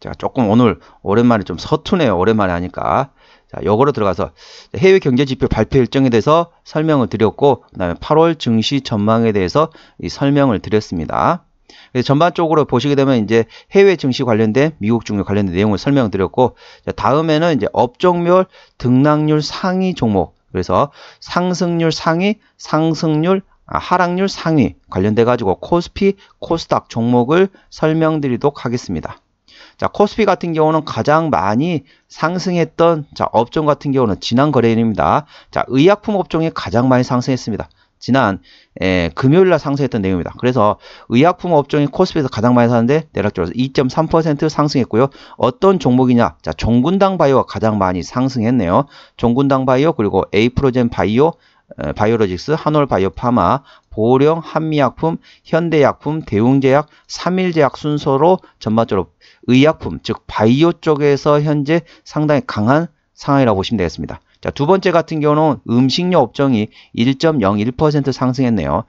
제가 조금 오늘 오랜만에 좀 서투네요. 오랜만에 하니까. 자, 요거로 들어가서 해외 경제 지표 발표 일정에 대해서 설명을 드렸고, 그 다음에 8월 증시 전망에 대해서 이 설명을 드렸습니다. 전반적으로 보시게 되면 이제 해외 증시 관련된 미국 증시 관련된 내용을 설명드렸고 다음에는 이제 업종별 등락률 상위 종목 그래서 상승률 상위 상승률 아, 하락률 상위 관련돼 가지고 코스피 코스닥 종목을 설명드리도록 하겠습니다. 자, 코스피 같은 경우는 가장 많이 상승했던 자, 업종 같은 경우는 지난 거래일입니다. 자, 의약품 업종이 가장 많이 상승했습니다. 지난 에, 예, 금요일 날 상승했던 내용입니다. 그래서 의약품 업종이 코스피에서 가장 많이 사는데 대략적으로 2.3% 상승했고요. 어떤 종목이냐? 자, 종군당 바이오가 가장 많이 상승했네요. 종군당 바이오 그리고 에이프로젠 바이오 어, 바이오로직스, 한올 바이오 파마, 보령, 한미약품, 현대약품, 대웅제약, 삼일제약 순서로 전반적으로 의약품, 즉 바이오 쪽에서 현재 상당히 강한 상황이라고 보시면 되겠습니다. 자, 두 번째 같은 경우는 음식료 업종이 1.01% 상승했네요.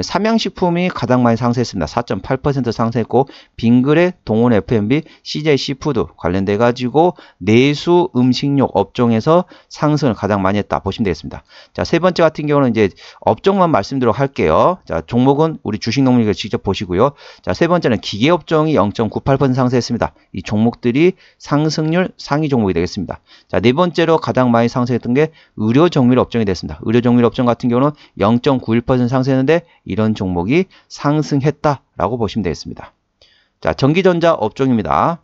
삼양식품이 가장 많이 상승했습니다. 4.8% 상승했고 빙그레, 동원 F&B, CJ 시푸드 관련돼 가지고 내수 음식료 업종에서 상승을 가장 많이 했다 보시면 되겠습니다. 자, 세 번째 같은 경우는 이제 업종만 말씀드리도록 할게요. 자, 종목은 우리 주식농민을 직접 보시고요. 자, 세 번째는 기계 업종이 0.98% 상승했습니다. 이 종목들이 상승률 상위 종목이 되겠습니다. 자, 네 번째로 가장 많이 상승 상승했던 게 의료 정밀 업종이 됐습니다. 의료 정밀 업종 같은 경우는 0.91% 상승했는데 이런 종목이 상승했다라고 보시면 되겠습니다. 자, 전기전자 업종입니다.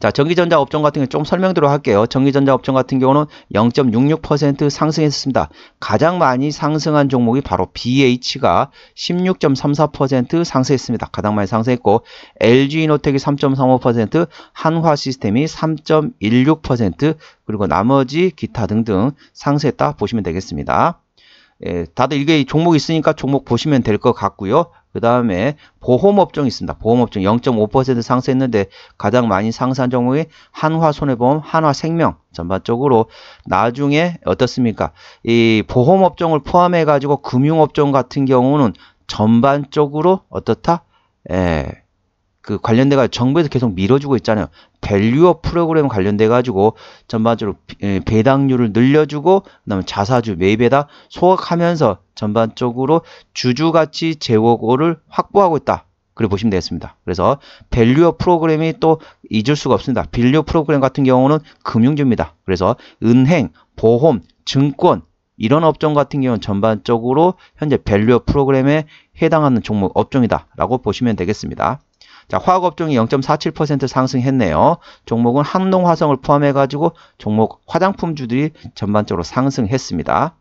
자, 전기전자 업종 같은 경우 좀 설명대로 할게요. 전기전자 업종 같은 경우는 0.66% 상승했습니다. 가장 많이 상승한 종목이 바로 BH가 16.34% 상승했습니다. 가장 많이 상승했고 LG이노텍이 3.35%, 한화시스템이 3.16%, 그리고 나머지 기타 등등 상승했다 보시면 되겠습니다. 예, 다들 이게 종목 있으니까 종목 보시면 될 것 같고요. 그 다음에 보험업종이 있습니다. 보험업종 0.5% 상승했는데 가장 많이 상승한 종목이 한화손해보험, 한화생명 전반적으로 나중에 어떻습니까? 이 보험업종을 포함해 가지고 금융업종 같은 경우는 전반적으로 어떻다? 예. 그 관련돼가 정부에서 계속 밀어주고 있잖아요. 밸류업 프로그램 관련돼 가지고 전반적으로 예, 배당률을 늘려주고 그다음에 자사주 매입에다 소각하면서 전반적으로 주주 가치 재고를 확보하고 있다. 그래 보시면 되겠습니다. 그래서 밸류업 프로그램이 또 잊을 수가 없습니다. 밸류 프로그램 같은 경우는 금융주입니다. 그래서 은행, 보험, 증권 이런 업종 같은 경우는 전반적으로 현재 밸류업 프로그램에 해당하는 종목 업종이다라고 보시면 되겠습니다. 자, 화학업종이 0.47% 상승했네요. 종목은 항농화성을 포함해가지고 종목 화장품주들이 전반적으로 상승했습니다.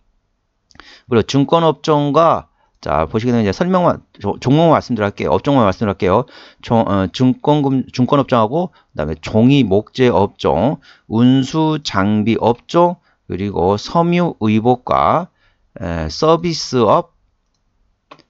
그리고 증권업종과 자 보시게 되면 이제 설명만 종목만 말씀드릴게요 업종만 말씀드릴게요 어, 증권금 증권업종하고 그다음에 종이 목재 업종 운수 장비 업종 그리고 섬유 의복과 서비스업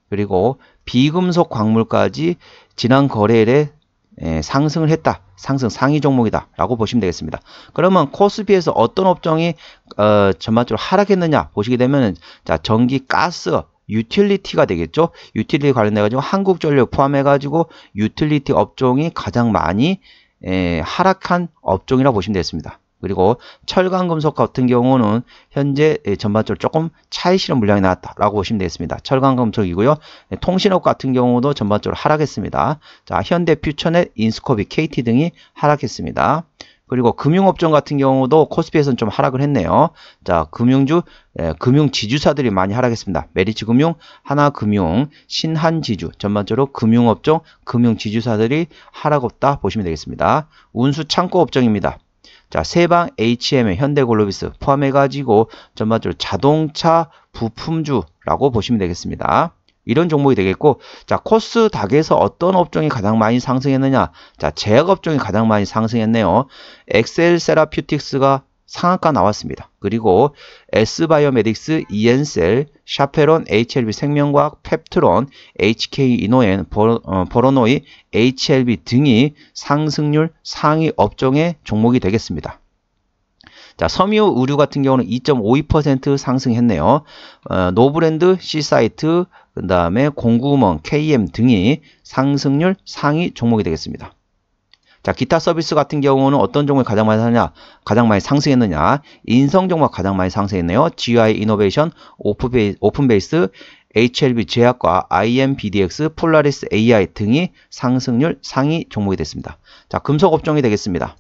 그리고 비금속 광물까지 지난 거래일에 에, 예, 상승을 했다. 상승 상위 종목이다. 라고 보시면 되겠습니다. 그러면 코스피에서 어떤 업종이 어, 전반적으로 하락했느냐 보시게 되면 자 전기, 가스, 유틸리티가 되겠죠. 유틸리티 관련돼가지고 한국전력 포함해가지고 유틸리티 업종이 가장 많이 에, 예, 하락한 업종이라고 보시면 되겠습니다. 그리고 철강금속 같은 경우는 현재 예, 전반적으로 조금 차이시는 물량이 나왔다라고 보시면 되겠습니다. 철강금속이고요. 예, 통신업 같은 경우도 전반적으로 하락했습니다. 자, 현대 퓨처넷, 인스코비, KT 등이 하락했습니다. 그리고 금융업종 같은 경우도 코스피에서는 좀 하락을 했네요. 자, 금융주, 예, 금융 지주사들이 많이 하락했습니다. 메리츠 금융, 하나금융, 신한지주, 전반적으로 금융업종, 금융 지주사들이 하락 없다 보시면 되겠습니다. 운수 창고 업종입니다. 자, 세방 HM의 현대글로비스 포함해가지고 전반적으로 자동차 부품주라고 보시면 되겠습니다. 이런 종목이 되겠고 자 코스닥에서 어떤 업종이 가장 많이 상승했느냐 자 제약업종이 가장 많이 상승했네요 엑셀 세라퓨틱스가 상한가 나왔습니다. 그리고 S바이오메딕스, 이엔셀, 샤페론, HLB 생명과학, 펩트론, HK 이노엔, 버로노이 HLB 등이 상승률 상위 업종의 종목이 되겠습니다. 자, 섬유 의류 같은 경우는 2.52% 상승했네요. 어, 노브랜드, 시사이트그 다음에 공구멍, KM 등이 상승률 상위 종목이 되겠습니다. 자, 기타 서비스 같은 경우는 어떤 종목이 가장 많이 사냐? 가장 많이 상승했느냐? 인성 종목 가장 많이 상승했네요. GI 이노베이션, 오픈베이스, HLB 제약과 IMBDX, 폴라리스 AI 등이 상승률 상위 종목이 됐습니다. 자, 금속 업종이 되겠습니다.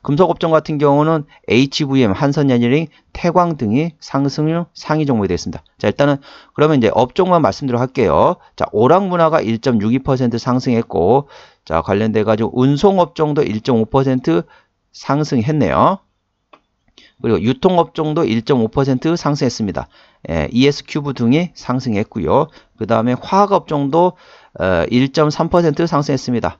금속 업종 같은 경우는 HVM, 한선연일링, 태광 등이 상승률 상위 종목이 됐습니다 자, 일단은 그러면 이제 업종만 말씀드려 할게요. 자, 오락 문화가 1.62% 상승했고 자, 관련돼 가지고 운송업종도 1.5% 상승했네요. 그리고 유통업종도 1.5% 상승했습니다. 예, ES 큐브 등이 상승했고요. 그 다음에 화학업종도 1.3% 어, 상승했습니다.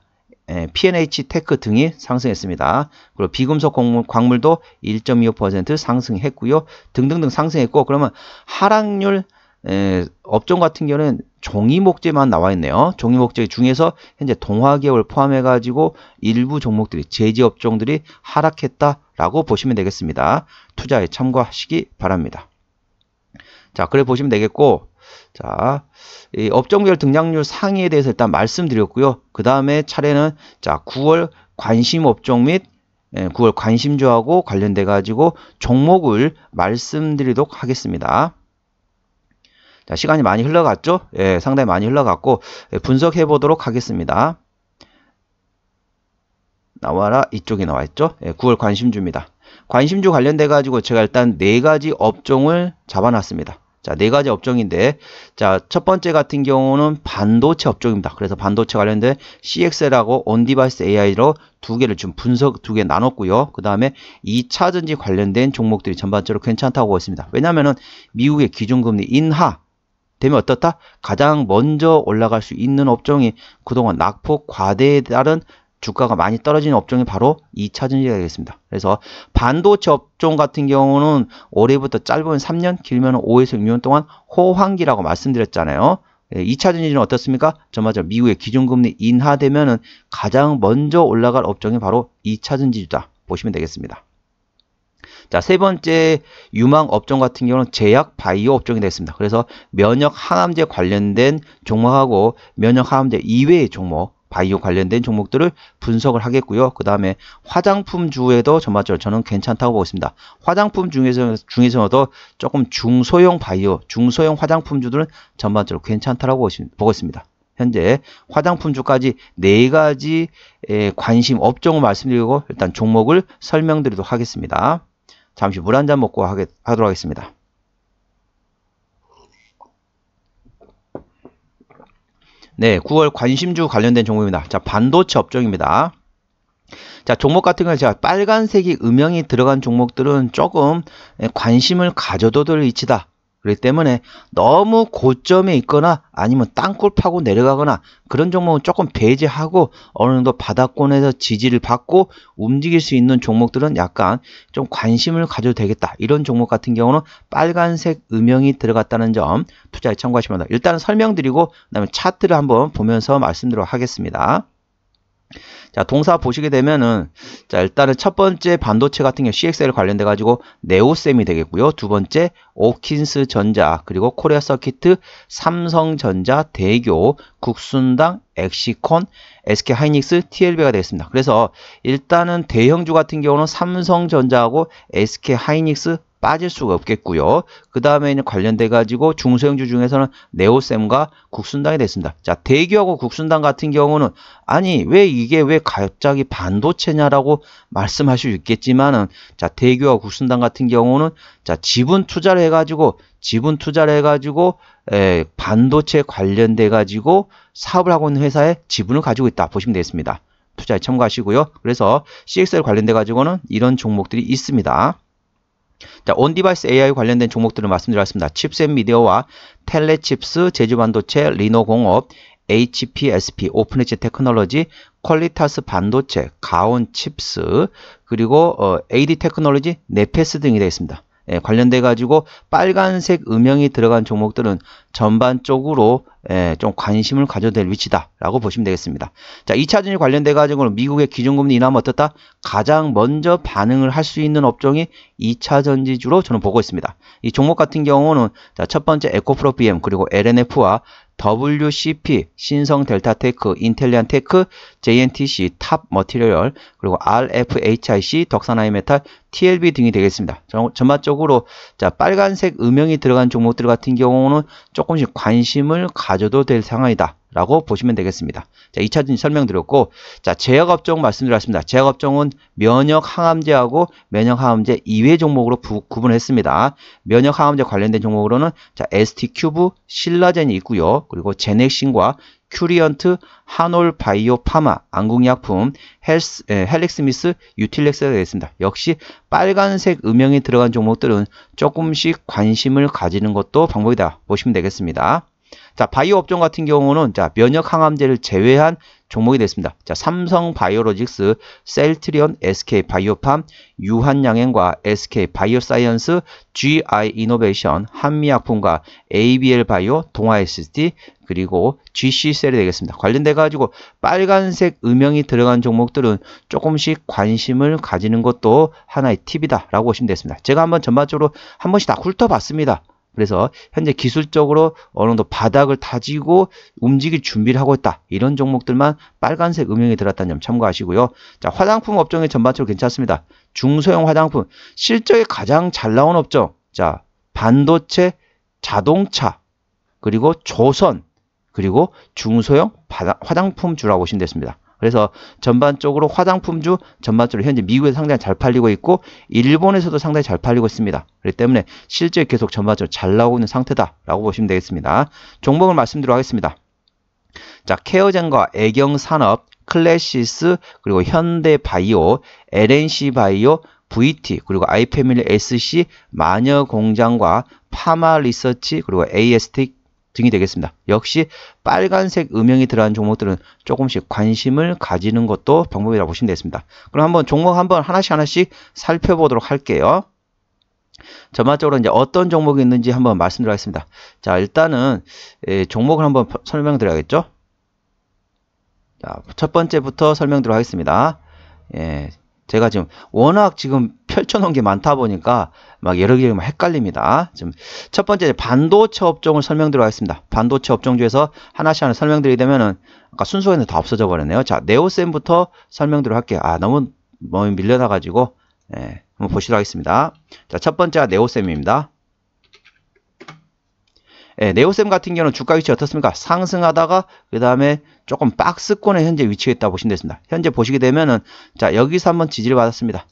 예, PNH 테크 등이 상승했습니다. 그리고 비금속 광물, 도1.25% 상승했고요. 등등등 상승했고 그러면 하락률 에, 예, 업종 같은 경우는 종이 목재만 나와 있네요. 종이 목재 중에서 현재 동화개월 포함해 가지고 일부 종목들이 제지 업종들이 하락했다라고 보시면 되겠습니다. 투자에 참고하시기 바랍니다. 자, 그래 보시면 되겠고 자, 이 업종별 등장률 상위에 대해서 일단 말씀드렸고요. 그 다음에 차례는 자, 9월 관심 업종 및 9월 예, 관심주하고 관련돼 가지고 종목을 말씀드리도록 하겠습니다. 자, 시간이 많이 흘러갔죠? 예, 상당히 많이 흘러갔고 예, 분석해 보도록 하겠습니다. 나와라 이쪽에 나와 있죠? 예, 9월 관심주입니다. 관심주 관련돼 가지고 제가 일단 네 가지 업종을 잡아놨습니다. 자, 네 가지 업종인데, 자, 첫 번째 같은 경우는 반도체 업종입니다. 그래서 반도체 관련된 CXL하고 온디바이스 AI로 두 개를 좀 분석 두 개 나눴고요. 그 다음에 2차전지 관련된 종목들이 전반적으로 괜찮다고 했습니다. 왜냐면은 미국의 기준금리 인하, 되면 어떻다? 가장 먼저 올라갈 수 있는 업종이 그동안 낙폭 과대에 따른 주가가 많이 떨어지는 업종이 바로 2차 전지가 되겠습니다. 그래서 반도체 업종 같은 경우는 올해부터 짧으면 3년, 길면 5에서 6년 동안 호황기라고 말씀드렸잖아요. 2차 예, 전지는 어떻습니까? 저마저 미국의 기준금리 인하되면은 가장 먼저 올라갈 업종이 바로 2차 전지주다. 보시면 되겠습니다. 자, 세 번째 유망 업종 같은 경우는 제약 바이오 업종이 됐습니다. 그래서 면역 항암제 관련된 종목하고 면역 항암제 이외의 종목 바이오 관련된 종목들을 분석을 하겠고요. 그 다음에 화장품 주에도 전반적으로 저는 괜찮다고 보고 있습니다. 화장품 중에서, 중에서도 조금 중소형 바이오, 중소형 화장품 주들은 전반적으로 괜찮다고 보고 있습니다. 현재 화장품 주까지 네 가지 관심 업종을 말씀드리고 일단 종목을 설명드리도록 하겠습니다. 잠시 물한잔 먹고 하게, 하도록 하겠습니다. 네, 9월 관심주 관련된 종목입니다. 자, 반도체 업종입니다. 자, 종목 같은 경우 제가 빨간색이 음영이 들어간 종목들은 조금 관심을 가져도 될 위치다. 그렇기 때문에 너무 고점에 있거나 아니면 땅굴 파고 내려가거나 그런 종목은 조금 배제하고 어느 정도 바닥권에서 지지를 받고 움직일 수 있는 종목들은 약간 좀 관심을 가져도 되겠다. 이런 종목 같은 경우는 빨간색 음영이 들어갔다는 점 투자에 참고하시면 됩니다. 일단은 설명드리고 그다음에 차트를 한번 보면서 말씀드리도록 하겠습니다. 자, 동사 보시게 되면은 자, 일단은 첫 번째 반도체 같은 경우 CXL 관련돼 가지고 네오셈이 되겠고요. 두 번째 오킨스 전자, 그리고 코리아 서키트, 삼성전자, 대교, 국순당, 엑시콘, SK 하이닉스, TLB가 되겠습니다. 그래서 일단은 대형주 같은 경우는 삼성전자하고 SK 하이닉스, 빠질 수가 없겠고요. 그 다음에 는 관련돼 가지고 중소형주 중에서는 네오셈과 국순당이 됐습니다. 자 대기하고 국순당 같은 경우는 아니 왜 이게 왜 갑자기 반도체냐라고 말씀하실 수 있겠지만은 자 대기와 국순당 같은 경우는 자 지분 투자를 해가지고 지분 투자를 해가지고 에, 반도체 관련돼 가지고 사업을 하고 있는 회사에 지분을 가지고 있다 보시면 되겠습니다. 투자에 참고하시고요. 그래서 CXL 관련돼 가지고는 이런 종목들이 있습니다. 자, 온디바이스 AI 관련된 종목들을 말씀드렸습니다. 칩셋 미디어와 텔레칩스, 제주반도체, 리노공업, HPSP, 오픈엣지 테크놀로지, 퀄리타스 반도체, 가온칩스, 그리고 어, AD 테크놀로지, 네페스 등이 되어 있습니다. 예, 관련돼 가지고 빨간색 음영이 들어간 종목들은 전반적으로 예, 좀 관심을 가져야 될 위치다라고 보시면 되겠습니다. 자, 2차전이 관련돼 가지고는 미국의 기준금리 인하면 어떻다? 가장 먼저 반응을 할 수 있는 업종이 2차전지주로 저는 보고 있습니다. 이 종목 같은 경우는 자, 첫 번째 에코프로 BM 그리고 LNF와 WCP, 신성 델타테크, 인텔리안테크, JNTC, 탑 머티리얼, 그리고 RFHIC, 덕산하이 메탈, TLB 등이 되겠습니다. 전반적으로 자 빨간색 음영이 들어간 종목들 같은 경우는 조금씩 관심을 가져도 될 상황이다. 라고 보시면 되겠습니다. 자, 2차 전입 설명드렸고 자, 제약업종 말씀드렸습니다. 제약업종은 면역항암제하고 면역항암제 이외 종목으로 부, 구분했습니다. 면역항암제 관련된 종목으로는 자, ST큐브, 신라젠이 있고요. 그리고 제넥신과 큐리언트, 한올바이오파마, 안국약품, 헬스, 에, 헬릭스미스, 유틸렉스가 되겠습니다. 역시 빨간색 음영이 들어간 종목들은 조금씩 관심을 가지는 것도 방법이다 보시면 되겠습니다. 자, 바이오 업종 같은 경우는 자, 면역 항암제를 제외한 종목이 됐습니다. 자, 삼성 바이오로직스, 셀트리온, SK 바이오팜, 유한양행과 SK 바이오사이언스, GI 이노베이션, 한미약품과 ABL 바이오, 동아SD, s 그리고 GC셀이 되겠습니다. 관련돼 가지고 빨간색 음영이 들어간 종목들은 조금씩 관심을 가지는 것도 하나의 팁이다라고 보시면 되겠습니다. 제가 한번 전반적으로 한 번씩 다 훑어봤습니다. 그래서 현재 기술적으로 어느 정도 바닥을 다지고 움직일 준비를 하고 있다. 이런 종목들만 빨간색 음영이 들었다는 점 참고하시고요. 자, 화장품 업종이 전반적으로 괜찮습니다. 중소형 화장품, 실적이 가장 잘 나온 업종. 자, 반도체, 자동차, 그리고 조선, 그리고 중소형 화장품 주라고 보시면 됐습니다. 그래서 전반적으로 화장품주 전반적으로 현재 미국에서 상당히 잘 팔리고 있고 일본에서도 상당히 잘 팔리고 있습니다. 그렇기 때문에 실제 계속 전반적으로 잘 나오고 있는 상태다라고 보시면 되겠습니다. 종목을 말씀드리도록 하겠습니다. 자, 케어젠과 애경산업, 클래시스, 그리고 현대바이오, LNC바이오, VT, 그리고 아이패밀리 SC, 마녀공장과 파마리서치, 그리고 AST 등이 되겠습니다. 역시 빨간색 음영이 들어간 종목들은 조금씩 관심을 가지는 것도 방법이라고 보시면 되겠습니다. 그럼 한번 종목 한번 하나씩 하나씩 살펴보도록 할게요. 전반적으로 이제 어떤 종목이 있는지 한번 말씀드리겠습니다. 자, 일단은 예, 종목을 한번 설명드려야겠죠? 자, 첫 번째부터 설명드리겠습니다. 예, 제가 지금 워낙 지금 펼쳐놓은 게 많다 보니까 막 여러 개가 헷갈립니다. 지금 첫 번째 반도체 업종을 설명드리겠습니다. 반도체 업종 중에서 하나씩 하나 설명드리게되면은 아까 순서에는다 없어져 버렸네요. 자, 네오셈부터 설명드려 할게요. 아, 너무 몸이 밀려나 가지고 예, 한번 보시도록 하겠습니다. 자, 첫 번째가 네오셈입니다. 예, 네오셈 같은 경우는 주가 위치 어떻습니까? 상승하다가 그 다음에 조금 박스권에 현재 위치해 있다 보시면 되겠습니다 현재 보시게 되면은 자 여기서 한번 지지를 받았습니다.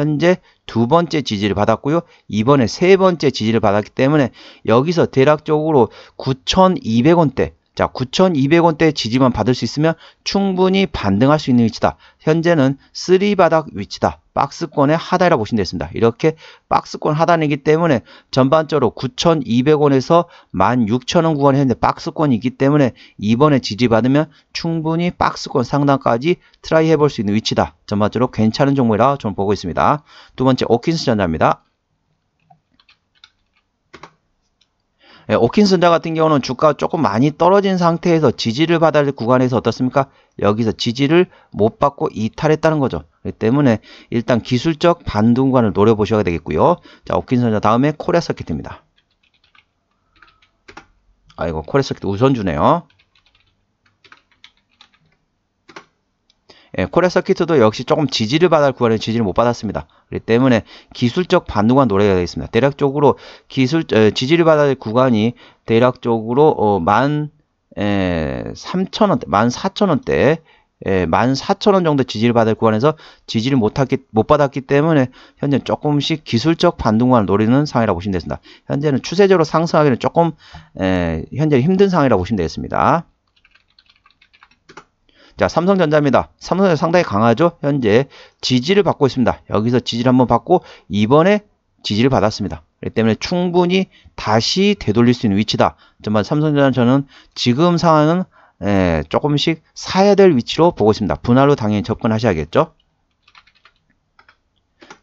현재 두 번째 지지를 받았고요. 이번에 세 번째 지지를 받았기 때문에 여기서 대략적으로 9,200원대 자, 9,200원대 지지만 받을 수 있으면 충분히 반등할 수 있는 위치다. 현재는 3바닥 위치다. 박스권의 하단이라 고 보시면 되겠습니다. 이렇게 박스권 하단이기 때문에 전반적으로 9,200원에서 16,000원 구간에 현재 박스권이기 때문에 이번에 지지받으면 충분히 박스권 상단까지 트라이 해볼 수 있는 위치다. 전반적으로 괜찮은 종목이라 저는 보고 있습니다. 두 번째 오킨스 전자입니다. 예, 오킨슨자 같은 경우는 주가가 조금 많이 떨어진 상태에서 지지를 받아야 될 구간에서 어떻습니까? 여기서 지지를 못 받고 이탈했다는 거죠. 그렇기 때문에 일단 기술적 반등관을 노려보셔야 되겠고요. 자, 오킨슨자 다음에 코레 서킷입니다. 아이고, 코레 서킷 우선 주네요. 예, 코레 서킷도 역시 조금 지지를 받을 구간에 지지를 못 받았습니다. 그렇기 때문에 기술적 반등과 노래가 되어 있습니다. 대략적으로 기술 에, 지지를 받을 구간이 대략적으로 어, 만 에, 3천원대, 만 4천원대 예, 14,000원 정도 지지를 받을 구간에서 지지를 못하기, 못 받았기 때문에 현재 조금씩 기술적 반등을 노리는 상황이라고 보시면 되겠습니다. 현재는 추세적으로 상승하기는 조금 예, 현재 힘든 상황이라고 보시면 되겠습니다. 자, 삼성전자입니다. 삼성전자 상당히 강하죠? 현재 지지를 받고 있습니다. 여기서 지지를 한번 받고 이번에 지지를 받았습니다. 그렇기 때문에 충분히 다시 되돌릴 수 있는 위치다. 정말 삼성전자 저는 지금 상황은 예, 조금씩 사야 될 위치로 보고 있습니다. 분할로 당연히 접근하셔야겠죠?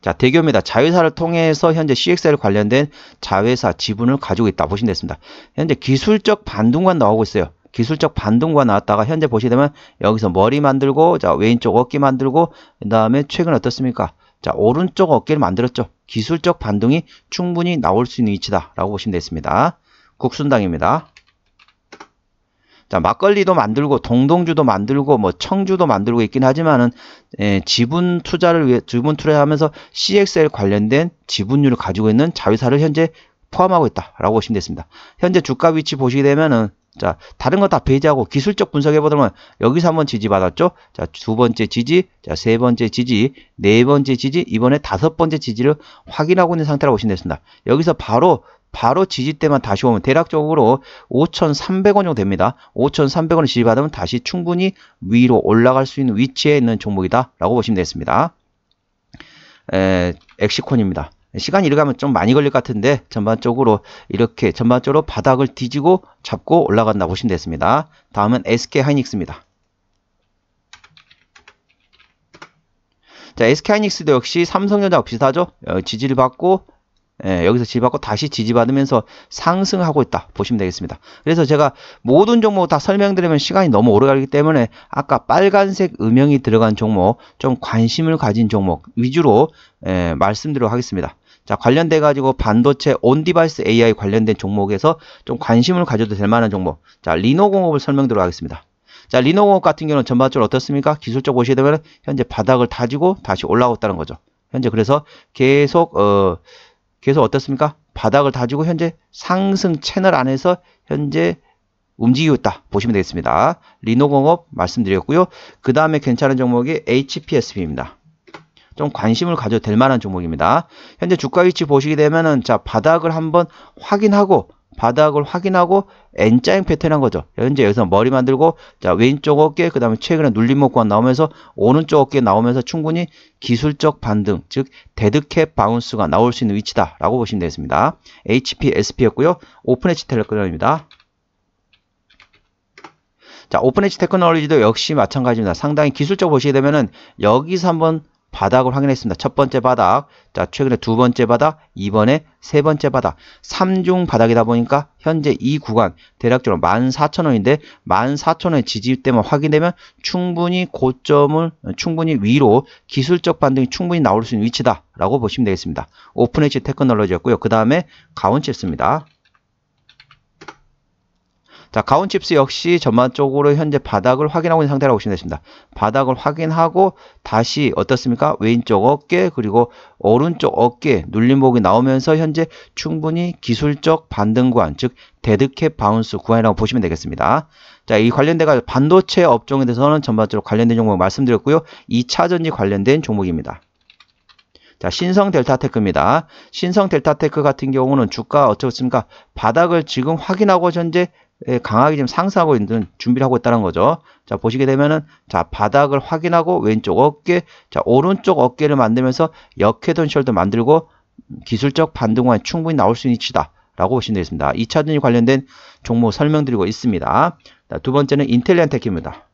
자, 대기업입니다. 자회사를 통해서 현재 CXL 관련된 자회사 지분을 가지고 있다. 보시면 됐습니다. 현재 기술적 반등관 나오고 있어요. 기술적 반동과 나왔다가 현재 보시되면 게 여기서 머리 만들고 자 왼쪽 어깨 만들고 그 다음에 최근 어떻습니까? 자 오른쪽 어깨를 만들었죠. 기술적 반동이 충분히 나올 수 있는 위치다 라고 보시면 되겠습니다. 국순당입니다. 자 막걸리도 만들고 동동주도 만들고 뭐 청주도 만들고 있긴 하지만은 예, 지분 투자를 위해 지분 투자하면서 CXL 관련된 지분율을 가지고 있는 자회사를 현재 포함하고 있다라고 보시면 되겠습니다. 현재 주가 위치 보시게 되면은 자, 다른 거 다 배제하고 기술적 분석해 보면 여기서 한번 지지받았죠? 자, 두 번째 지지, 자, 세 번째 지지, 네 번째 지지, 이번에 다섯 번째 지지를 확인하고 있는 상태라고 보시면 되습니다 여기서 바로 바로 지지 때만 다시 오면 대략적으로 5,300원 정도 됩니다. 5,300원을 지지받으면 다시 충분히 위로 올라갈 수 있는 위치에 있는 종목이다 라고 보시면 되겠습니다. 엑시콘입니다. 시간이 이르가면 좀 많이 걸릴 것 같은데 전반적으로 이렇게 전반적으로 바닥을 뒤지고 잡고 올라간다 보시면 되겠습니다 다음은 SK 하이닉스입니다. 자, SK 하이닉스도 역시 삼성전자 비슷하죠? 어, 지지를 받고 예, 여기서 지지받고 다시 지지받으면서 상승하고 있다 보시면 되겠습니다 그래서 제가 모든 종목 다 설명드리면 시간이 너무 오래 가기 때문에 아까 빨간색 음영이 들어간 종목 좀 관심을 가진 종목 위주로 예, 말씀드리도록 하겠습니다 자, 관련돼 가지고 반도체 온 디바이스 AI 관련된 종목에서 좀 관심을 가져도 될 만한 종목. 자, 리노공업을 설명 드리도록하겠습니다 자, 리노공업 같은 경우는 전반적으로 어떻습니까? 기술적 보시게 되면 현재 바닥을 다지고 다시 올라왔다는 거죠. 현재 그래서 계속 어 계속 어떻습니까? 바닥을 다지고 현재 상승 채널 안에서 현재 움직이고 있다 보시면 되겠습니다. 리노공업 말씀드렸고요. 그 다음에 괜찮은 종목이 HPSB입니다. 좀 관심을 가져도 될 만한 종목입니다. 현재 주가 위치 보시게 되면은 자 바닥을 한번 확인하고 바닥을 확인하고 N자형 패턴 한 거죠. 현재 여기서 머리 만들고 자 왼쪽 어깨 그 다음에 최근에 눌림목 구 나오면서 오른쪽 어깨 나오면서 충분히 기술적 반등 즉 데드캡 바운스가 나올 수 있는 위치다 라고 보시면 되겠습니다. HPSP였고요. 오픈치 텔레그램입니다. 자 오픈H 테크놀로지도 역시 마찬가지입니다. 상당히 기술적 보시게 되면은 여기서 한번 바닥을 확인했습니다. 첫 번째 바닥, 자 최근에 두 번째 바닥, 이번에 세 번째 바닥, 3중 바닥이다 보니까 현재 이 구간 대략적으로 14,000원인데 14,000원의 지지대만 확인되면 충분히 고점을 충분히 위로 기술적 반등이 충분히 나올 수 있는 위치다라고 보시면 되겠습니다. 오픈엣지 테크놀로지였고요. 그 다음에 가온치였습니다 자, 가온칩스 역시 전반적으로 현재 바닥을 확인하고 있는 상태라고 보시면 되십니다. 바닥을 확인하고 다시 어떻습니까? 왼쪽 어깨 그리고 오른쪽 어깨 눌림목이 나오면서 현재 충분히 기술적 반등 구간 즉 데드캡 바운스 구간이라고 보시면 되겠습니다. 자, 이관련된 반도체 업종에 대해서는 전반적으로 관련된 종목 말씀드렸고요. 2차전지 관련된 종목입니다. 자, 신성 델타테크입니다. 신성 델타테크 같은 경우는 주가 어쩌겠습니까 바닥을 지금 확인하고 현재 예, 강하게 지금 상승하고 있는 준비를 하고 있다는 거죠. 자 보시게 되면은 자 바닥을 확인하고 왼쪽 어깨 자 오른쪽 어깨를 만들면서 역회전 숄더 만들고 기술적 반등과 충분히 나올 수 있는 위치다. 라고 보시면 되겠습니다. 2차전이 관련된 종목 설명드리고 있습니다. 자, 두 번째는 인텔리안 테크입니다.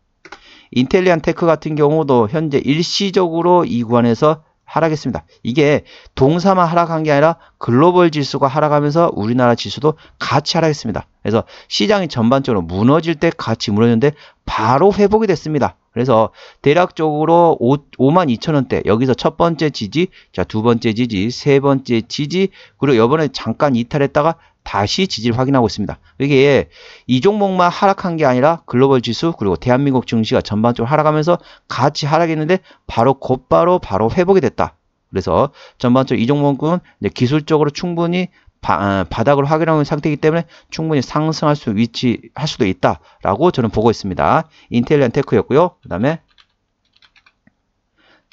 인텔리안 테크 같은 경우도 현재 일시적으로 이 구간에서 하락했습니다. 이게 동사만 하락한 게 아니라 글로벌 지수가 하락하면서 우리나라 지수도 같이 하락했습니다. 그래서 시장이 전반적으로 무너질 때 같이 무너졌는데 바로 회복이 됐습니다. 그래서 대략적으로 5, 5만 2천 원대 여기서 첫 번째 지지, 자두 번째 지지, 세 번째 지지 그리고 이번에 잠깐 이탈했다가 다시 지지를 확인하고 있습니다. 이게 이 종목만 하락한 게 아니라 글로벌 지수 그리고 대한민국 증시가 전반적으로 하락하면서 같이 하락했는데 바로 곧바로 바로 회복이 됐다. 그래서 전반적으로 이 종목은 기술적으로 충분히 바, 아, 바닥을 확인하는 상태이기 때문에 충분히 상승할 수 위치할 수도 있다라고 저는 보고 있습니다. 인텔리안 테크였고요. 그 다음에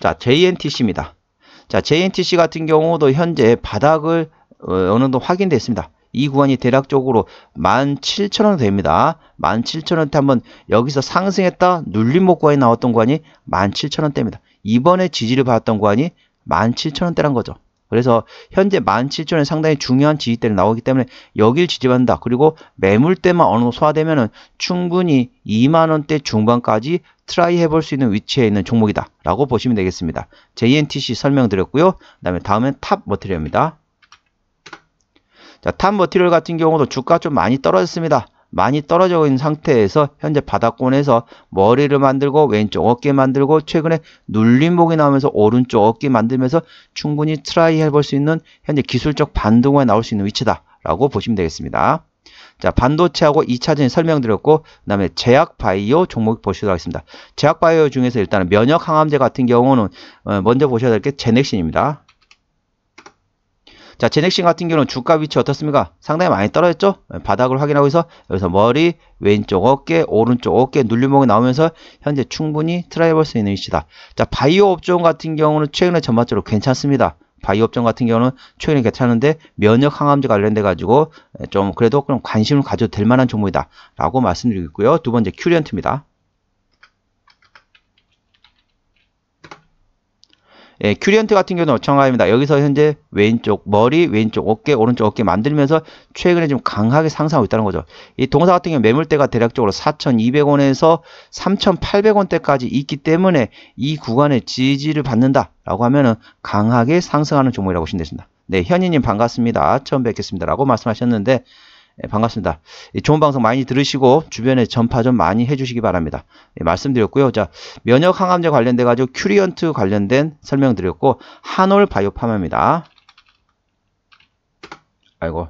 자 JNTC입니다. 자 JNTC 같은 경우도 현재 바닥을 어, 어느 정도 확인됐습니다. 이 구간이 대략적으로 17,000원 됩니다. 17,000원 대 한번 여기서 상승했다 눌림목 구간이 나왔던 구간이 17,000원 대입니다. 이번에 지지를 받았던 구간이 17,000원 대란 거죠. 그래서 현재 17,000원에 상당히 중요한 지지대를 나오기 때문에 여길 지지받는다. 그리고 매물대만 어느 정도 소화되면 충분히 2만원대 중반까지 트라이 해볼 수 있는 위치에 있는 종목이다. 라고 보시면 되겠습니다. JNTC 설명드렸고요. 그 다음에 다음엔 탑 머트리얼입니다. 자, 탑 머티리얼 같은 경우도 주가 좀 많이 떨어졌습니다. 많이 떨어져 있는 상태에서 현재 바닥권에서 머리를 만들고 왼쪽 어깨 만들고 최근에 눌림목이 나오면서 오른쪽 어깨 만들면서 충분히 트라이 해볼 수 있는 현재 기술적 반등에 나올 수 있는 위치다 라고 보시면 되겠습니다. 자 반도체하고 2차전 설명드렸고 그 다음에 제약바이오 종목 보시도록 하겠습니다. 제약바이오 중에서 일단 면역항암제 같은 경우는 어, 먼저 보셔야 될 게 제넥신입니다. 자, 제넥신 같은 경우는 주가 위치 어떻습니까? 상당히 많이 떨어졌죠? 예, 바닥을 확인하고 해서 여기서 머리, 왼쪽 어깨, 오른쪽 어깨 눌림목이 나오면서 현재 충분히 트라이볼 수 있는 위치다. 자, 바이오 업종 같은 경우는 최근에 전반적으로 괜찮습니다. 바이오 업종 같은 경우는 최근에 괜찮은데 면역 항암제 관련돼 가지고 예, 좀 그래도 그런 관심을 가져도 될 만한 종목이다 라고 말씀드리고 있고요. 두 번째 큐리언트입니다. 예, 큐리언트 같은 경우는 마청가입니다 여기서 현재 왼쪽 머리, 왼쪽 어깨, 오른쪽 어깨 만들면서 최근에 좀 강하게 상승하고 있다는 거죠. 이 동사 같은 경우 매물대가 대략적으로 4,200원에서 3,800원대까지 있기 때문에 이 구간에 지지를 받는다라고 하면은 강하게 상승하는 종목이라고 보시면 되니다 네, 현희님 반갑습니다. 처음 뵙겠습니다라고 말씀하셨는데 예, 반갑습니다. 좋은 방송 많이 들으시고 주변에 전파 좀 많이 해주시기 바랍니다. 예, 말씀드렸고요. 자 면역 항암제 관련돼 가지고 큐리언트 관련된 설명드렸고 한올 바이오 파마입니다. 아이고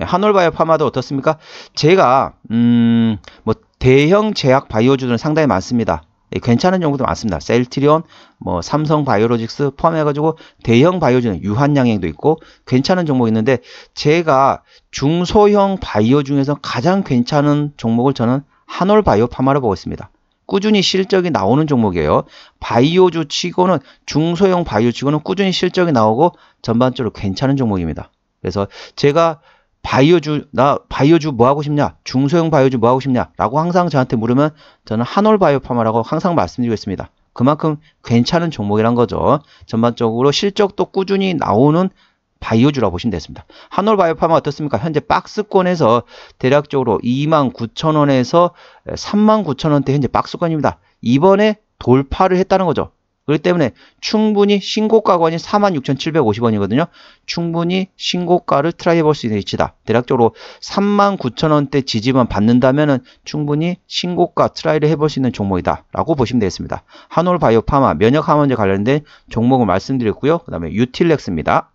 예, 한올 바이오 파마도 어떻습니까? 제가 음뭐 대형 제약 바이오주들은 상당히 많습니다. 예, 괜찮은 연구도 많습니다. 셀트리온, 뭐 삼성 바이오로직스 포함해가지고 대형 바이오주는 유한양행도 있고 괜찮은 종목 이 있는데 제가 중소형 바이오 중에서 가장 괜찮은 종목을 저는 한올 바이오 파마를 보고 있습니다. 꾸준히 실적이 나오는 종목이에요. 바이오주 치고는 중소형 바이오 치고는 꾸준히 실적이 나오고 전반적으로 괜찮은 종목입니다. 그래서 제가 바이오주 나 바이오주 뭐 하고 싶냐 중소형 바이오주 뭐 하고 싶냐라고 항상 저한테 물으면 저는 한올 바이오파마라고 항상 말씀드리고 있습니다. 그만큼 괜찮은 종목이란 거죠. 전반적으로 실적도 꾸준히 나오는 바이오주라고 보시면 되겠습니다. 한올 바이오파마 어떻습니까? 현재 박스권에서 대략적으로 29,000원에서 39,000원대 현재 박스권입니다. 이번에 돌파를 했다는 거죠. 그렇기 때문에 충분히 신고가권이 46,750원이거든요. 충분히 신고가를 트라이 해볼 수 있는 위치다. 대략적으로 39,000원대 지지만 받는다면 은 충분히 신고가 트라이를 해볼 수 있는 종목이다. 라고 보시면 되겠습니다. 한올바이오파마, 면역항원제 관련된 종목을 말씀드렸고요. 그 다음에 유틸렉스입니다.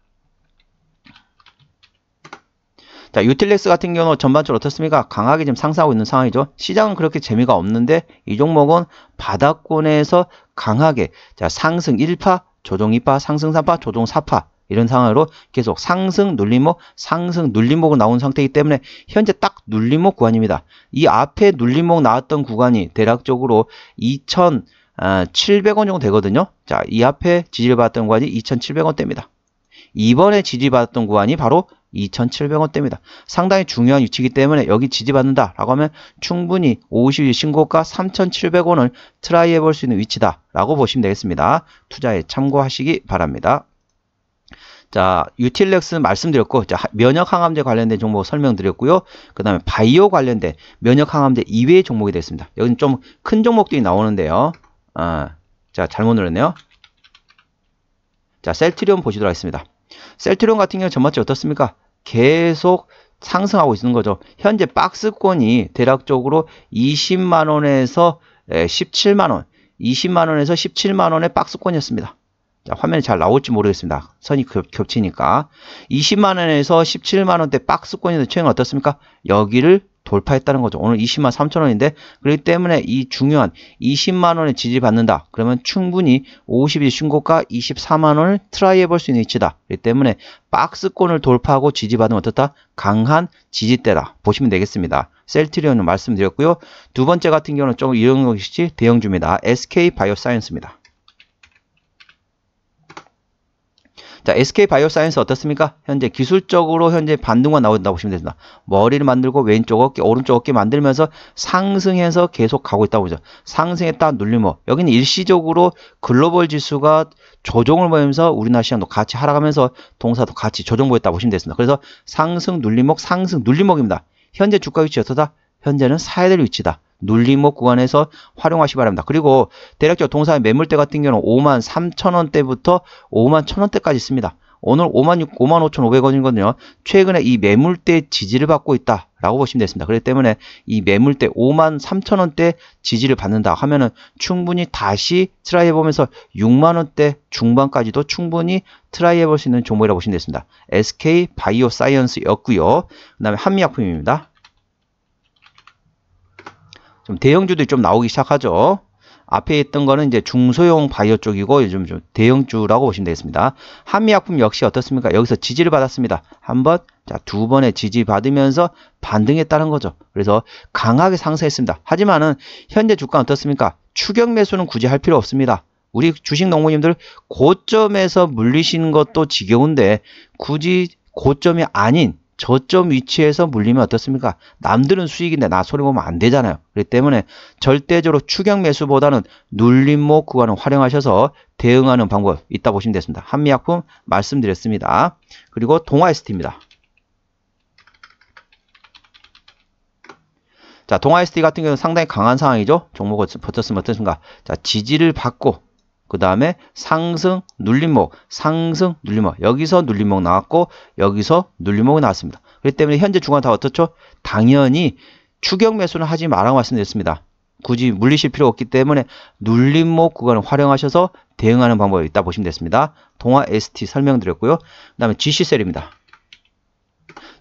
자, 유틸렉스 같은 경우 전반적으로 어떻습니까? 강하게 지금 상승하고 있는 상황이죠. 시장은 그렇게 재미가 없는데 이 종목은 바닥권에서 강하게 자, 상승 1파, 조종 2파, 상승 3파, 조종 4파 이런 상황으로 계속 상승 눌림목, 상승 눌림목으로 나온 상태이기 때문에 현재 딱 눌림목 구간입니다. 이 앞에 눌림목 나왔던 구간이 대략적으로 2,700원 아, 정도 되거든요. 자, 이 앞에 지지를 받았던 구간이 2,700원대입니다. 이번에 지지받았던 구간이 바로 2,700원대입니다. 상당히 중요한 위치이기 때문에 여기 지지받는다 라고 하면 충분히 5 0 신고가 3,700원을 트라이 해볼 수 있는 위치다 라고 보시면 되겠습니다. 투자에 참고하시기 바랍니다. 자, 유틸렉스 말씀드렸고, 자, 면역항암제 관련된 종목 설명드렸고요. 그 다음에 바이오 관련된 면역항암제 이외의 종목이 됐습니다. 여기는 좀 큰 종목들이 나오는데요. 아, 자, 잘못 눌렀네요. 자, 셀트리온 보시도록 하겠습니다. 셀트리온 같은 경우 전망치 어떻습니까? 계속 상승하고 있는 거죠. 현재 박스권이 대략적으로 20만원에서 17만원, 20만원에서 17만원의 박스권이었습니다. 자, 화면이 잘 나올지 모르겠습니다. 선이 겹, 치니까 20만원에서 17만원대 박스권이데 최근 어떻습니까? 여기를 돌파했다는 거죠. 오늘 20만 3천 원인데 그렇기 때문에 이 중요한 20만 원의 지지받는다. 그러면 충분히 50일 신고가 24만 원을 트라이 해볼 수 있는 위치다. 그렇기 때문에 박스권을 돌파하고 지지받으면 어떻다? 강한 지지대다. 보시면 되겠습니다. 셀트리온은 말씀드렸고요. 두 번째 같은 경우는 좀 이런 것이 대형주입니다. SK 바이오사이언스입니다. 자, SK 바이오사이언스 어떻습니까? 현재 기술적으로 현재 반등만 나온다고 보시면 됩니다. 머리를 만들고 왼쪽 어깨, 오른쪽 어깨 만들면서 상승해서 계속 가고 있다고 보죠. 상승했다 눌림어. 여기는 일시적으로 글로벌 지수가 조정을 보면서 이 우리나라 시장도 같이 하락하면서 동사도 같이 조정 보였다고 보시면 되습니다 그래서 상승 눌림목, 상승 눌림목입니다. 현재 주가 위치 어떠다? 현재는 사야 될 위치다. 눌림목 구간에서 활용하시기 바랍니다. 그리고 대략적으로 동사의 매물대 같은 경우는 5만 3천원대부터 5만 1천원대까지 있습니다. 오늘 5만 6, 5만 5,500원이거든요. 최근에 이 매물대 지지를 받고 있다라고 보시면 됐습니다 그렇기 때문에 이 매물대 5만 3천원대 지지를 받는다 하면은 충분히 다시 트라이 해보면서 6만원대 중반까지도 충분히 트라이 해볼 수 있는 종목이라고 보시면 됐습니다 SK 바이오 사이언스였고요. 그 다음에 한미약품입니다. 좀 대형주들이 좀 나오기 시작하죠. 앞에 있던 거는 이제 중소형 바이오 쪽이고 요즘 좀 대형주라고 보시면 되겠습니다. 한미약품 역시 어떻습니까? 여기서 지지를 받았습니다. 한 번, 자, 두 번의 지지 받으면서 반등했다는 거죠. 그래서 강하게 상승했습니다. 하지만은 현재 주가 어떻습니까? 추격 매수는 굳이 할 필요 없습니다. 우리 주식 농부님들 고점에서 물리시는 것도 지겨운데 굳이 고점이 아닌 저점 위치에서 물리면 어떻습니까? 남들은 수익인데 나 손해보면 안 되잖아요. 그렇기 때문에 절대적으로 추격 매수보다는 눌림목 구간을 활용하셔서 대응하는 방법 있다 보시면 되겠습니다. 한미약품 말씀드렸습니다. 그리고 동아ST입니다. 자, 동아ST 같은 경우는 상당히 강한 상황이죠. 종목을 버텼으면 어떻습니까? 자, 지지를 받고 그 다음에 상승 눌림목, 상승 눌림목. 여기서 눌림목 나왔고 여기서 눌림목이 나왔습니다. 그렇기 때문에 현재 중간 다 어떻죠? 당연히 추격 매수는 하지 말라고 말씀드렸습니다. 굳이 물리실 필요 없기 때문에 눌림목 구간을 활용하셔서 대응하는 방법이 있다 보시면 됐습니다. 동화 ST 설명드렸고요. 그 다음에 GC셀입니다.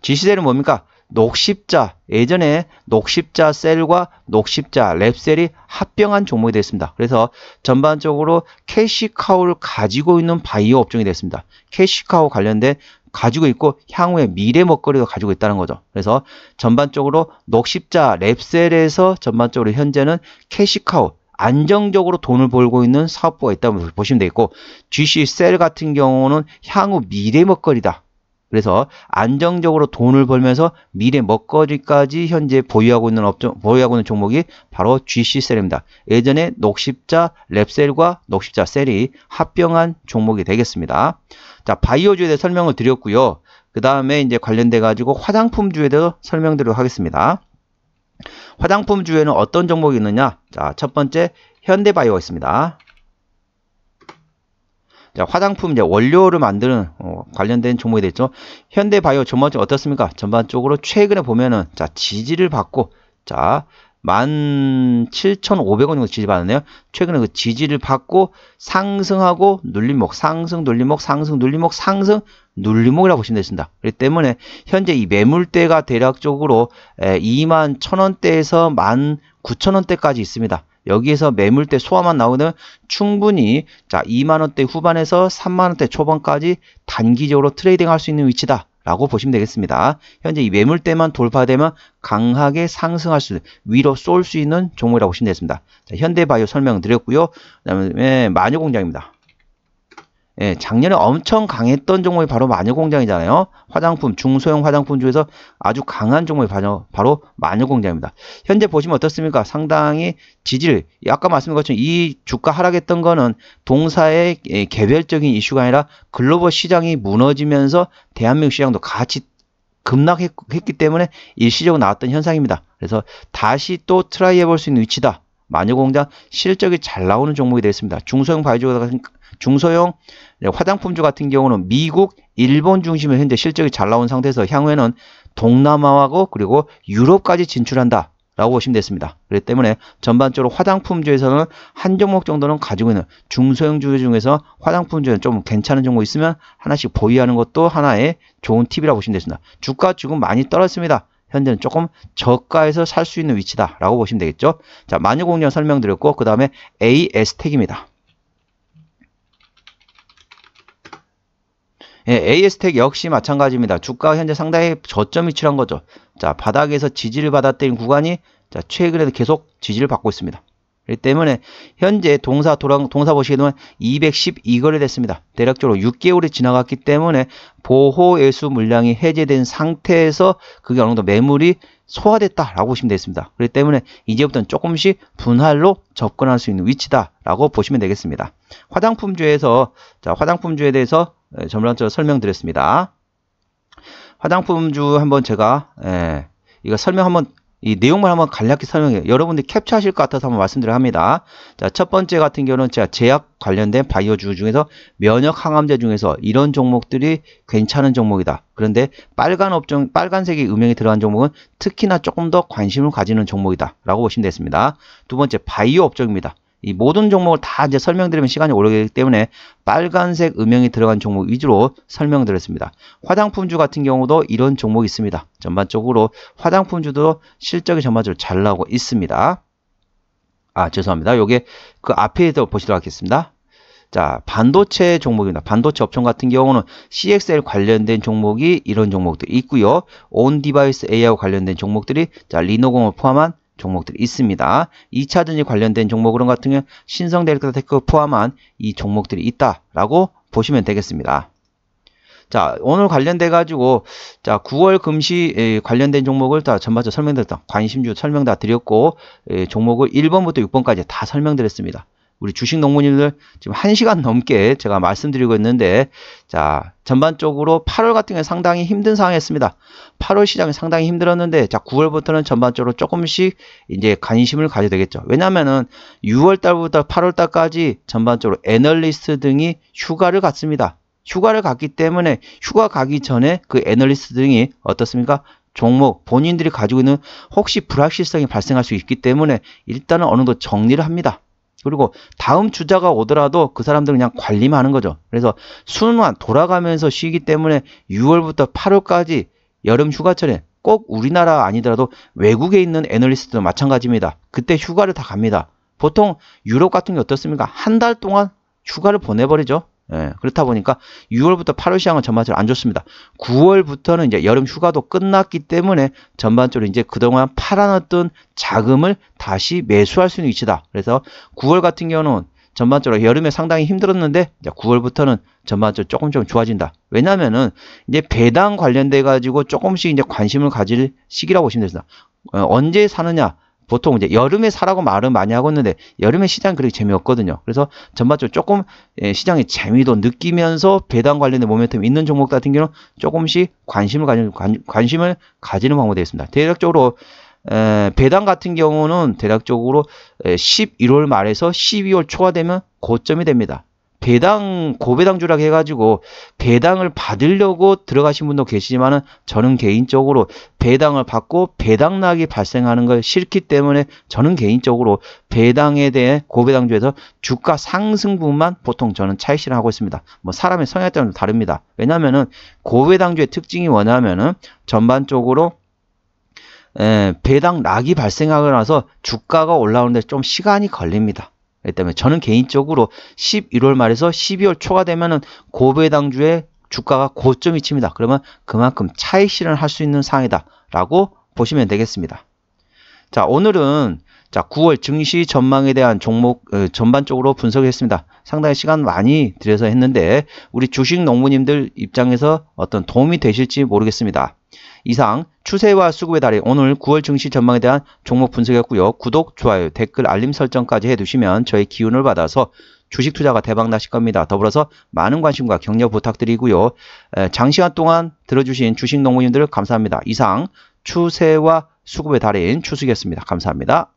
GC셀은 뭡니까? 녹십자, 예전에 녹십자 셀과 녹십자 랩셀이 합병한 종목이 됐습니다. 그래서 전반적으로 캐시카우를 가지고 있는 바이오 업종이 됐습니다. 캐시카우 관련된 가지고 있고 향후에 미래 먹거리도 가지고 있다는 거죠. 그래서 전반적으로 녹십자 랩셀에서 전반적으로 현재는 캐시카우 안정적으로 돈을 벌고 있는 사업부가 있다고 보시면 되겠고 GC 셀 같은 경우는 향후 미래 먹거리다. 그래서 안정적으로 돈을 벌면서 미래 먹거리까지 현재 보유하고 있는 업종, 보유하고 있는 종목이 바로 GC셀입니다. 예전에 녹십자 랩셀과 녹십자 셀이 합병한 종목이 되겠습니다. 자, 바이오주에 대해 설명을 드렸고요. 그 다음에 이제 관련돼 가지고 화장품주에 대해서 설명드리도록 하겠습니다. 화장품주에는 어떤 종목이 있느냐? 자, 첫 번째 현대바이오가 있습니다. 화장품 이제 원료를 만드는 어, 관련된 종목이 됐죠. 현대바이오 전반적으로 어떻습니까? 전반적으로 최근에 보면은 자 지지를 받고 자 17,500원 정도 지지받았네요. 최근에 그 지지를 받고 상승하고 눌림목, 상승, 눌림목, 상승, 눌림목, 상승, 눌림목이라고 보시면 되겠습니다. 그렇기 때문에 현재 이 매물대가 대략적으로 2만 1,000원대에서 1만 9,000원대까지 있습니다. 여기에서 매물대 소화만 나오는 충분히 자 2만원대 후반에서 3만원대 초반까지 단기적으로 트레이딩 할 수 있는 위치다. 라고 보시면 되겠습니다. 현재 이 매물대만 돌파되면 강하게 상승할 수, 있는 위로 쏠 수 있는 종목이라고 보시면 되겠습니다. 자, 현대바이오 설명드렸고요. 그 다음에 마녀공장입니다. 예, 작년에 엄청 강했던 종목이 바로 마녀공장이잖아요. 화장품, 중소형 화장품 중에서 아주 강한 종목이 바로, 바로 마녀공장입니다. 현재 보시면 어떻습니까? 상당히 지질, 아까 말씀드린 것처럼 이 주가 하락했던 거는 동사의 예, 개별적인 이슈가 아니라 글로벌 시장이 무너지면서 대한민국 시장도 같이 급락했기 때문에 일시적으로 나왔던 현상입니다. 그래서 다시 또 트라이 해볼 수 있는 위치다. 마녀공장 실적이 잘 나오는 종목이 되겠습니다. 중소형 바이오 같은 그, 중소형 화장품주 같은 경우는 미국, 일본 중심으로 현재 실적이 잘 나온 상태에서 향후에는 동남아하고 그리고 유럽까지 진출한다. 라고 보시면 됐습니다 그렇기 때문에 전반적으로 화장품주에서는 한 종목 정도는 가지고 있는 중소형주 중에서 화장품주는 좀 괜찮은 종목 있으면 하나씩 보유하는 것도 하나의 좋은 팁이라고 보시면 됐습니다 주가 지금 많이 떨어졌습니다 현재는 조금 저가에서 살 수 있는 위치다라고 보시면 되겠죠. 자, 만유 공략 설명드렸고 그 다음에 AS텍입니다. 예, AS텍 역시 마찬가지입니다. 주가가 현재 상당히 저점 위치란 거죠. 자, 바닥에서 지지를 받았던 구간이 자, 최근에도 계속 지지를 받고 있습니다. 그렇기 때문에 현재 동사 돌아 동사 보시면 212거래 됐습니다. 대략적으로 6개월이 지나갔기 때문에 보호 예수 물량이 해제된 상태에서 그게 어느 정도 매물이 소화됐다라고 보시면 되겠습니다. 그렇기 때문에 이제부터는 조금씩 분할로 접근할 수 있는 위치다라고 보시면 되겠습니다. 화장품주에서 자 화장품주에 대해서 예, 전반적으로 설명드렸습니다. 화장품주 한번 제가 예, 이거 설명 한번 이 내용만 한번 간략히 설명해요. 여러분들 캡처하실 것 같아서 한번 말씀드려 합니다. 자, 첫 번째 같은 경우는 제가 제약 관련된 바이오주 중에서 면역 항암제 중에서 이런 종목들이 괜찮은 종목이다. 그런데 빨간 업종, 빨간색의 음영이 들어간 종목은 특히나 조금 더 관심을 가지는 종목이다. 라고 보시면 되겠습니다. 두 번째, 바이오 업종입니다. 이 모든 종목을 다 이제 설명드리면 시간이 오르기 때문에 빨간색 음영이 들어간 종목 위주로 설명드렸습니다. 화장품주 같은 경우도 이런 종목이 있습니다. 전반적으로 화장품주도 실적이 전반적으로 잘 나오고 있습니다. 아 죄송합니다. 요게 그 앞에 더 보시도록 하겠습니다. 자, 반도체 종목입니다. 반도체 업종 같은 경우는 CXL 관련된 종목이 이런 종목도 있고요. 온 디바이스 AI와 관련된 종목들이 자, 리노공을 포함한 종목들이 있습니다. 2차 전지 관련된 종목 으런 같은 경우 신성 델타 테크 포함한 이 종목들이 있다라고 보시면 되겠습니다. 자, 오늘 관련돼 가지고 자, 9월 금시 관련된 종목을 다 전반적으로 설명드렸다. 관심주 설명 다 드렸고 종목을 1번부터 6번까지 다 설명드렸습니다. 우리 주식 농문인들 지금 한시간 넘게 제가 말씀드리고 있는데 자 전반적으로 8월 같은 경우 상당히 힘든 상황이었습니다. 8월 시장이 상당히 힘들었는데 자 9월부터는 전반적으로 조금씩 이제 관심을 가져야 되겠죠. 왜냐면은 하 6월 달부터 8월 달까지 전반적으로 애널리스트 등이 휴가를 갔습니다. 휴가를 갔기 때문에 휴가 가기 전에 그 애널리스트 등이 어떻습니까? 종목 본인들이 가지고 있는 혹시 불확실성이 발생할 수 있기 때문에 일단은 어느 정도 정리를 합니다. 그리고 다음 주자가 오더라도 그 사람들은 그냥 관리만 하는 거죠. 그래서 순환 돌아가면서 쉬기 때문에 6월부터 8월까지 여름 휴가철에 꼭 우리나라 아니더라도 외국에 있는 애널리스트도 마찬가지입니다. 그때 휴가를 다 갑니다. 보통 유럽 같은 게 어떻습니까? 한 달 동안 휴가를 보내버리죠. 예, 그렇다 보니까 6월부터 8월 시장은 전반적으로 안 좋습니다. 9월부터는 이제 여름 휴가도 끝났기 때문에 전반적으로 이제 그동안 팔아놨던 자금을 다시 매수할 수 있는 위치다. 그래서 9월 같은 경우는 전반적으로 여름에 상당히 힘들었는데 9월부터는 전반적으로 조금 좀 좋아진다. 왜냐면은 이제 배당 관련돼 가지고 조금씩 이제 관심을 가질 시기라고 보시면 됩니다. 어, 언제 사느냐? 보통 이제 여름에 사라고 말은 많이 하고 있는데 여름에 시장 그렇게 재미없거든요. 그래서 전반적으로 조금 예, 시장의 재미도 느끼면서 배당 관련된 모멘텀 이 있는 종목 같은 경우는 조금씩 관심을 가지는 관심을 가지는 방법이 되겠습니다. 대략적으로 에, 배당 같은 경우는 대략적으로 에, 11월 말에서 12월 초가 되면 고점이 됩니다. 배당 고배당 주라고 해가지고 배당을 받으려고 들어가신 분도 계시지만은 저는 개인적으로 배당을 받고 배당락이 발생하는 걸 싫기 때문에 저는 개인적으로 배당에 대해 고배당주에서 주가 상승분만 보통 저는 차익실을 하고 있습니다. 뭐 사람의 성향에 따라 다릅니다. 왜냐면은 고배당주의 특징이 뭐냐면은 전반적으로 배당락이 발생하고 나서 주가가 올라오는데 좀 시간이 걸립니다. 때문에 저는 개인적으로 11월 말에서 12월 초가 되면은 고배당주의 주가가 고점이 칩니다. 그러면 그만큼 차익 실현을 할 수 있는 상황이다라고 보시면 되겠습니다. 자, 오늘은 자, 9월 증시 전망에 대한 종목 어, 전반적으로 분석했습니다. 상당히 시간 많이 들여서 했는데 우리 주식 농부님들 입장에서 어떤 도움이 되실지 모르겠습니다. 이상 추세와 수급의 달인 오늘 9월 증시 전망에 대한 종목 분석이었고요. 구독, 좋아요, 댓글, 알림 설정까지 해두시면 저희 기운을 받아서 주식 투자가 대박 나실 겁니다. 더불어서 많은 관심과 격려 부탁드리고요. 장시간 동안 들어주신 주식 농부님들 감사합니다. 이상 추세와 수급의 달인 추수겠습니다. 감사합니다.